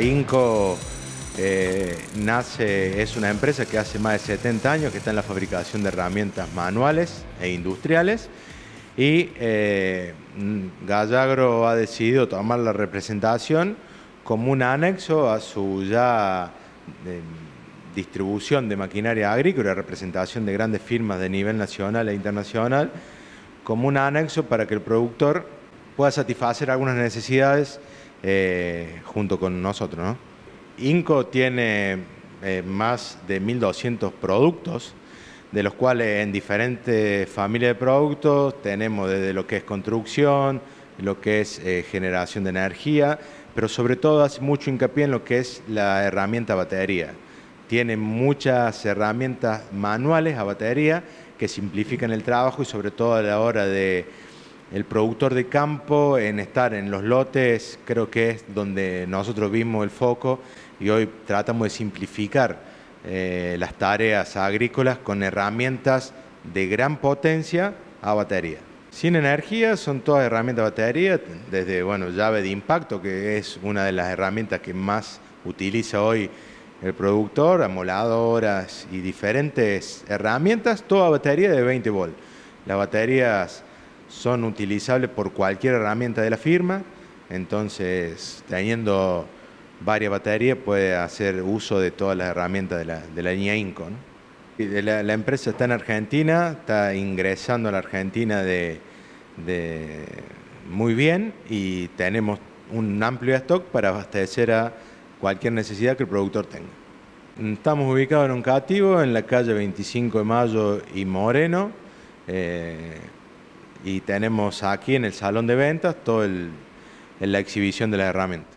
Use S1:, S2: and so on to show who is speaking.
S1: Inco eh, nace, es una empresa que hace más de 70 años que está en la fabricación de herramientas manuales e industriales y eh, mm, Gallagro ha decidido tomar la representación como un anexo a su ya distribución de maquinaria agrícola, representación de grandes firmas de nivel nacional e internacional, como un anexo para que el productor pueda satisfacer algunas necesidades eh, junto con nosotros. INCO tiene eh, más de 1.200 productos, de los cuales en diferentes familias de productos tenemos desde lo que es construcción, lo que es eh, generación de energía, pero sobre todo hace mucho hincapié en lo que es la herramienta batería. Tiene muchas herramientas manuales a batería que simplifican el trabajo y sobre todo a la hora de el productor de campo, en estar en los lotes, creo que es donde nosotros vimos el foco y hoy tratamos de simplificar eh, las tareas agrícolas con herramientas de gran potencia a batería. Sin energía son todas herramientas de batería, desde bueno, llave de impacto, que es una de las herramientas que más utiliza hoy el productor, amoladoras y diferentes herramientas, toda batería de 20 volt. Las baterías son utilizables por cualquier herramienta de la firma, entonces teniendo varias baterías puede hacer uso de todas las herramientas de la, de línea INCO. La, empresa está en Argentina, está ingresando a la Argentina de, muy bien y tenemos un amplio stock para abastecer a cualquier necesidad que el productor tenga. Estamos ubicados en un cativo en la calle 25 de Mayo y Moreno. Eh, y tenemos aquí en el salón de ventas toda la exhibición de la herramienta.